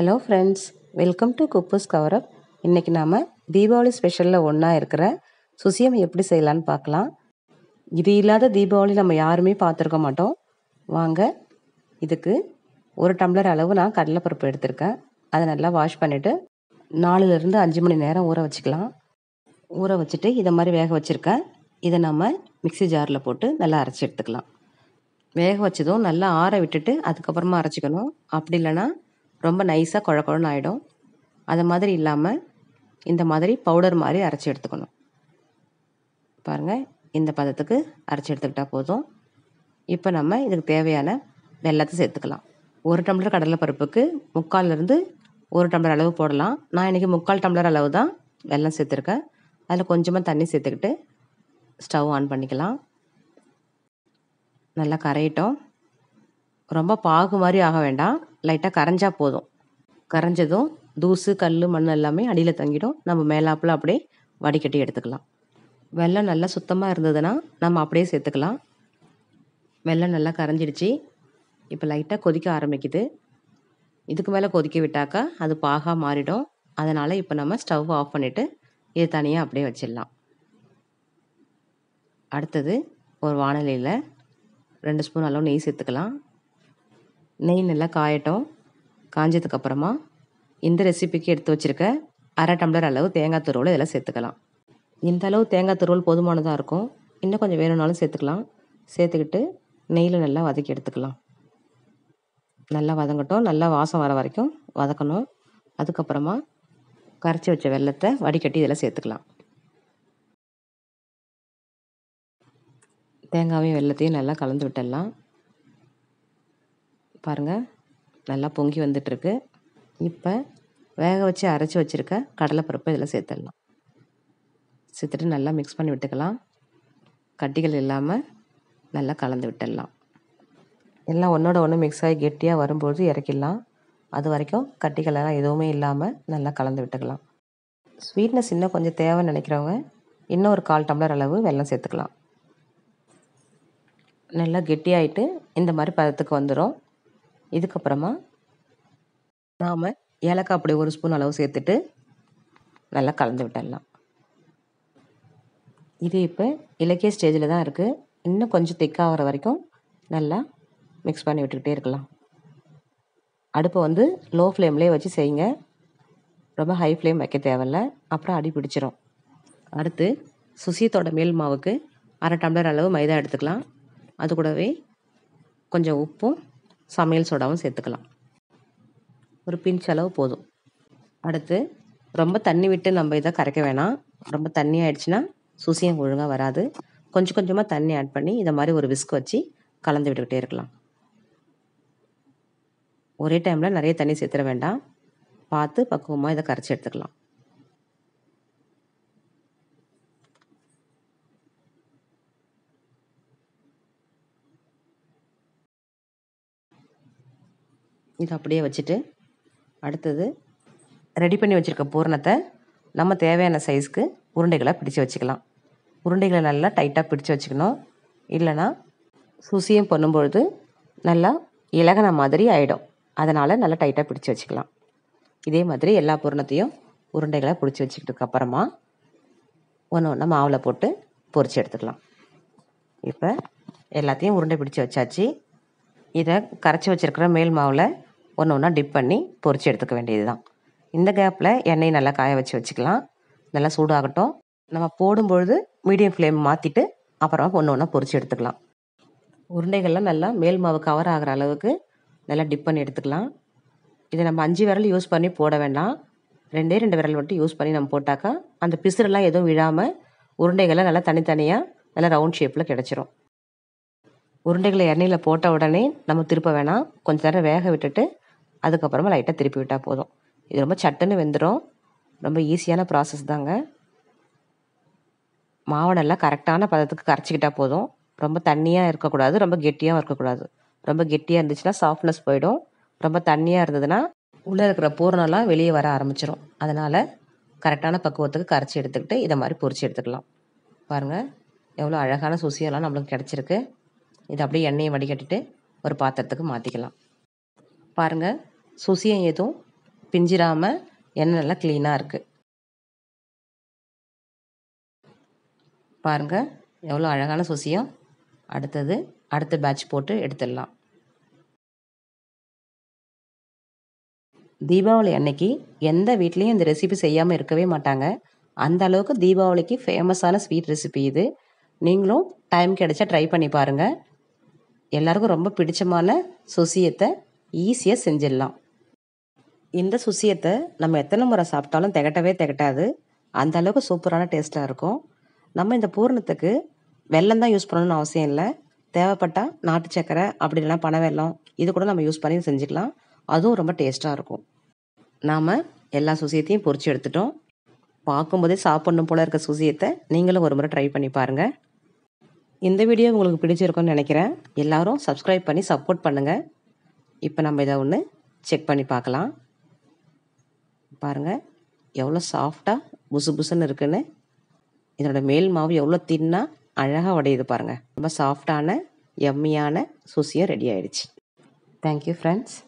hello friends welcome to குப்பூஸ் கவரப் இன்றைக்கி நாம் தீபாவளி ஸ்பெஷலில் ஒன்றா இருக்கிற சுசியம் எப்படி செய்யலான்னு பார்க்கலாம் இது இல்லாத தீபாவளி நம்ம யாருமே பார்த்துருக்க மாட்டோம் வாங்க இதுக்கு ஒரு டம்ளர் அளவு நான் கடலைப்பருப்பு எடுத்திருக்கேன் அதை நல்லா வாஷ் பண்ணிவிட்டு நாலுலேருந்து அஞ்சு மணி நேரம் ஊற வச்சுக்கலாம் ஊற வச்சுட்டு இதை மாதிரி வேக வச்சுருக்கேன் இதை நம்ம மிக்சி ஜாரில் போட்டு நல்லா அரைச்சி எடுத்துக்கலாம் வேக வச்சதும் நல்லா ஆற விட்டுட்டு அதுக்கப்புறமா அரைச்சிக்கணும் அப்படி இல்லைன்னா ரொம்ப நைஸாக குழ குழன்னு ஆகிடும் அது மாதிரி இல்லாமல் இந்த மாதிரி பவுடர் மாதிரி அரைச்சி எடுத்துக்கணும் பாருங்கள் இந்த பதத்துக்கு அரைச்சி எடுத்துக்கிட்டால் போதும் இப்போ நம்ம இதுக்கு தேவையான வெள்ளத்தை சேர்த்துக்கலாம் ஒரு டம்ளர் கடலைப்பருப்புக்கு முக்கால்லேருந்து ஒரு டம்ளர் அளவு போடலாம் நான் இன்றைக்கி முக்கால் டம்ளர் அளவு தான் வெள்ளம் சேர்த்துருக்கேன் அதில் கொஞ்சமாக தண்ணி சேர்த்துக்கிட்டு ஸ்டவ் ஆன் பண்ணிக்கலாம் நல்லா கரையிட்டோம் ரொம்ப பாகு மாதிரி ஆக வேண்டாம் லைட்டாக கரைஞ்சா போதும் கரைஞ்சதும் தூசு கல் மண் எல்லாமே அடியில் தங்கிடும் நம்ம மேலாப்பில் அப்படியே வடிகட்டி எடுத்துக்கலாம் வெள்ளம் நல்லா சுத்தமாக இருந்ததுன்னா நம்ம அப்படியே சேர்த்துக்கலாம் வெள்ளம் நல்லா கரைஞ்சிடுச்சு இப்போ லைட்டாக கொதிக்க ஆரம்பிக்குது இதுக்கு மேலே கொதிக்க விட்டாக்கா அது பாகாக மாறிடும் அதனால் இப்போ நம்ம ஸ்டவ் ஆஃப் பண்ணிவிட்டு இது தனியாக அப்படியே வச்சிடலாம் அடுத்தது ஒரு வானலியில் ரெண்டு ஸ்பூன் அளவு நெய் சேர்த்துக்கலாம் நெய் நல்லா காயட்டும் காஞ்சதுக்கப்புறமா இந்த ரெசிபிக்கு எடுத்து வச்சுருக்க அரை டம்ளர் அளவு தேங்காய் துருவலை இதெல்லாம் சேர்த்துக்கலாம் இந்த அளவு தேங்காய் துருவல் போதுமானதாக இருக்கும் இன்னும் கொஞ்சம் வேணும்னாலும் சேர்த்துக்கலாம் சேர்த்துக்கிட்டு நெய்யில் நல்லா வதக்கி எடுத்துக்கலாம் நல்லா வதங்கட்டும் நல்லா வாசம் வர வரைக்கும் வதக்கணும் அதுக்கப்புறமா கரைச்சி வச்ச வெள்ளத்தை வடிகட்டி இதெல்லாம் சேர்த்துக்கலாம் தேங்காயும் வெள்ளத்தையும் நல்லா கலந்து விட்டுடலாம் பாருங்கள் நல்லா பொங்கி வந்துட்டுருக்கு இப்போ வேக வச்சு அரைச்சி வச்சுருக்க கடலைப்பருப்பை இதில் சேர்த்துடலாம் சேர்த்துட்டு நல்லா மிக்ஸ் பண்ணி விட்டுக்கலாம் கட்டிகள் இல்லாமல் நல்லா கலந்து விட்டுடலாம் எல்லாம் ஒன்றோட ஒன்று மிக்ஸ் ஆகி கெட்டியாக வரும்பொழுது இறக்கிடலாம் அது வரைக்கும் கட்டிகளெல்லாம் எதுவுமே இல்லாமல் நல்லா கலந்து விட்டுக்கலாம் ஸ்வீட்னஸ் இன்னும் கொஞ்சம் தேவைன்னு நினைக்கிறவங்க இன்னும் ஒரு கால் டம்ளர் அளவு வெள்ளம் சேர்த்துக்கலாம் நல்லா கெட்டியாயிட்டு இந்த மாதிரி பதத்துக்கு வந்துடும் இதுக்கப்புறமா நாம் ஏலக்காய் பொடி ஒரு ஸ்பூன் அளவு சேர்த்துட்டு நல்லா கலந்து விட்டுடலாம் இது இப்போ இலக்கிய ஸ்டேஜில் தான் இருக்குது இன்னும் கொஞ்சம் திக்காகிற வரைக்கும் நல்லா மிக்ஸ் பண்ணி விட்டுக்கிட்டே இருக்கலாம் அடுப்பை வந்து லோ ஃப்ளேம்லேயே வச்சு செய்யுங்க ரொம்ப ஹை ஃப்ளேம் வைக்க தேவையில்ல அப்புறம் அடி பிடிச்சிரும் அடுத்து சுசியத்தோட மேல் மாவுக்கு அரை டம்ளர் அளவு மைதா எடுத்துக்கலாம் அது கூடவே கொஞ்சம் உப்பும் சமையல் சோடாவும் சேர்த்துக்கலாம் ஒரு பின் அளவு போதும் அடுத்து ரொம்ப தண்ணி விட்டு நம்ம இதை கரைக்க வேணாம் ரொம்ப தண்ணி ஆயிடுச்சுன்னா சுசியம் ஒழுங்காக வராது கொஞ்சம் கொஞ்சமாக தண்ணி ஆட் பண்ணி இதை மாதிரி ஒரு விஸ்க் வச்சு கலந்து விட்டுக்கிட்டே இருக்கலாம் ஒரே டைமில் நிறைய தண்ணி சேர்த்துட வேண்டாம் பார்த்து பக்குவமாக இதை கரைச்சி எடுத்துக்கலாம் இதை அப்படியே வச்சுட்டு அடுத்தது ரெடி பண்ணி வச்சுருக்க பூரணத்தை நம்ம தேவையான சைஸ்க்கு உருண்டைகளை பிடிச்சு வச்சுக்கலாம் உருண்டைகளை நல்லா டைட்டாக பிடிச்சு வச்சுக்கணும் இல்லைனா சுசியம் பண்ணும்பொழுது நல்லா இலகன மாதிரி ஆகிடும் அதனால் நல்லா டைட்டாக பிடிச்சி வச்சுக்கலாம் இதே மாதிரி எல்லா பூரணத்தையும் உருண்டைகளை பிடிச்சி வச்சுக்கிட்டு அப்புறமா ஒன்று ஒன்று மாவில் போட்டு பொறிச்சு எடுத்துக்கலாம் இப்போ எல்லாத்தையும் உருண்டை பிடிச்சி வச்சாச்சு இதை கரைச்சி வச்சுருக்கிற மேல் மாவில் ஒன்று ஒன்றா டிப் பண்ணி பொறிச்சு எடுத்துக்க வேண்டியது தான் இந்த கேப்பில் எண்ணெய் நல்லா காய வச்சு வச்சுக்கலாம் நல்லா சூடாகட்டும் நம்ம போடும்பொழுது மீடியம் ஃப்ளேம் மாற்றிட்டு அப்புறம் ஒன்று ஒன்றா பொறிச்சு எடுத்துக்கலாம் உருண்டைகள்லாம் நல்லா மேல் மாவு கவர் ஆகிற அளவுக்கு நல்லா டிப் பண்ணி எடுத்துக்கலாம் இதை நம்ம அஞ்சு விரல் யூஸ் பண்ணி போட வேண்டாம் ரெண்டே ரெண்டு விரல் மட்டும் யூஸ் பண்ணி நம்ம போட்டாக்கா அந்த பிசுறெல்லாம் எதுவும் விழாமல் உருண்டைகளை நல்லா தனித்தனியாக நல்லா ரவுண்ட் ஷேப்பில் கிடச்சிரும் உருண்டைகளை எண்ணெயில் போட்ட உடனே நம்ம திருப்ப வேணாம் கொஞ்சம் நேரம் வேக விட்டுட்டு அதுக்கப்புறமா லைட்டாக திருப்பி விட்டால் போதும் இது ரொம்ப சட்டுன்னு வெந்துடும் ரொம்ப ஈஸியான ப்ராசஸ் தாங்க மாவை நல்லா கரெக்டான பதத்துக்கு கரைச்சிக்கிட்டால் போதும் ரொம்ப தண்ணியாக இருக்கக்கூடாது ரொம்ப கெட்டியாகவும் இருக்கக்கூடாது ரொம்ப கெட்டியாக இருந்துச்சுன்னா சாஃப்ட்னஸ் போயிடும் ரொம்ப தண்ணியாக இருந்ததுன்னா உள்ளே இருக்கிற பூரணம்லாம் வெளியே வர ஆரம்பிச்சிடும் அதனால் கரெக்டான பக்குவத்துக்கு கரைச்சி எடுத்துக்கிட்டு இதை மாதிரி பொறிச்சு எடுத்துக்கலாம் பாருங்கள் எவ்வளோ அழகான சுசியெல்லாம் நம்மளுக்கு கிடச்சிருக்கு இதை அப்படியே எண்ணெயை வடிகட்டிட்டு ஒரு பாத்திரத்துக்கு மாற்றிக்கலாம் பாருங்கள் சுசியம் எதுவும் பிஞ்சிராமல் எண்ணெய் நல்லா க்ளீனாக இருக்குது பாருங்கள் எவ்வளோ அழகான சுசியம் அடுத்தது அடுத்த பேட்ச் போட்டு எடுத்துடலாம் தீபாவளி அன்னைக்கு எந்த வீட்லேயும் இந்த ரெசிபி செய்யாமல் இருக்கவே மாட்டாங்க அந்த அளவுக்கு தீபாவளிக்கு ஃபேமஸான ஸ்வீட் ரெசிபி இது நீங்களும் டைம் கிடைச்சா ட்ரை பண்ணி பாருங்கள் எல்லாருக்கும் ரொம்ப பிடிச்சமான சுசியத்தை ஈஸியாக செஞ்சிடலாம் இந்த சுசியத்தை நம்ம எத்தனை முறை சாப்பிட்டாலும் திகட்டவே திகட்டாது அந்த அளவுக்கு சூப்பரான டேஸ்ட்டாக இருக்கும் நம்ம இந்த பூரணத்துக்கு வெள்ளம் தான் யூஸ் பண்ணணும்னு அவசியம் இல்லை தேவைப்பட்டால் நாட்டு சக்கரை அப்படி இல்லைனா பனை வெல்லம் இது கூட நம்ம யூஸ் பண்ணி செஞ்சுக்கலாம் அதுவும் ரொம்ப டேஸ்ட்டாக இருக்கும் நாம் எல்லா சுசியத்தையும் பொறிச்சு எடுத்துட்டோம் பார்க்கும்போதே சாப்பிடணும் போல் இருக்க சுசியத்தை நீங்களும் ஒரு முறை ட்ரை பண்ணி பாருங்கள் இந்த வீடியோ உங்களுக்கு பிடிச்சிருக்கோன்னு நினைக்கிறேன் எல்லாரும் சப்ஸ்கிரைப் பண்ணி சப்போர்ட் பண்ணுங்கள் இப்போ நம்ம இதை ஒன்று செக் பண்ணி பார்க்கலாம் பாருங்கள் எவ்வளோ சாஃப்டாக புசு புசுன்னு இருக்குன்னு இதனோட மேல் மாவு எவ்வளோ தின்னா அழகாக உடையுது பாருங்கள் ரொம்ப சாஃப்டான எம்மியான சூசியாக ரெடி ஆயிடுச்சு தேங்க்யூ ஃப்ரெண்ட்ஸ்